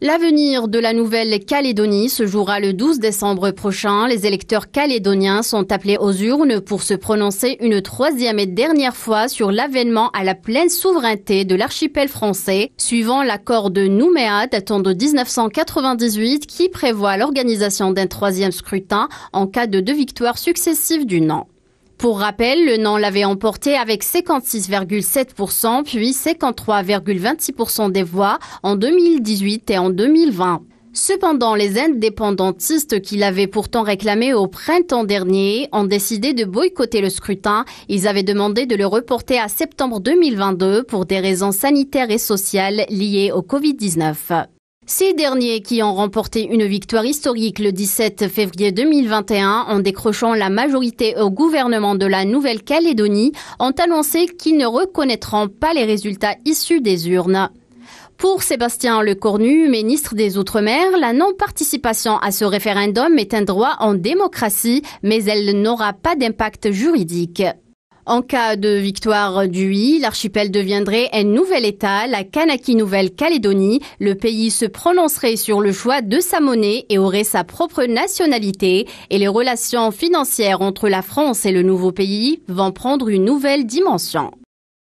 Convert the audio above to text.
L'avenir de la Nouvelle-Calédonie se jouera le 12 décembre prochain. Les électeurs calédoniens sont appelés aux urnes pour se prononcer une troisième et dernière fois sur l'avènement à la pleine souveraineté de l'archipel français, suivant l'accord de Nouméa datant de 1998 qui prévoit l'organisation d'un troisième scrutin en cas de deux victoires successives du non. Pour rappel, le nom l'avait emporté avec 56,7% puis 53,26% des voix en 2018 et en 2020. Cependant, les indépendantistes qui l'avaient pourtant réclamé au printemps dernier ont décidé de boycotter le scrutin. Ils avaient demandé de le reporter à septembre 2022 pour des raisons sanitaires et sociales liées au Covid-19. Ces derniers qui ont remporté une victoire historique le 17 février 2021 en décrochant la majorité au gouvernement de la Nouvelle-Calédonie ont annoncé qu'ils ne reconnaîtront pas les résultats issus des urnes. Pour Sébastien Lecornu, ministre des Outre-mer, la non-participation à ce référendum est un droit en démocratie, mais elle n'aura pas d'impact juridique. En cas de victoire du oui, l'archipel deviendrait un nouvel État, la Kanaki Nouvelle-Calédonie. Le pays se prononcerait sur le choix de sa monnaie et aurait sa propre nationalité. Et les relations financières entre la France et le nouveau pays vont prendre une nouvelle dimension.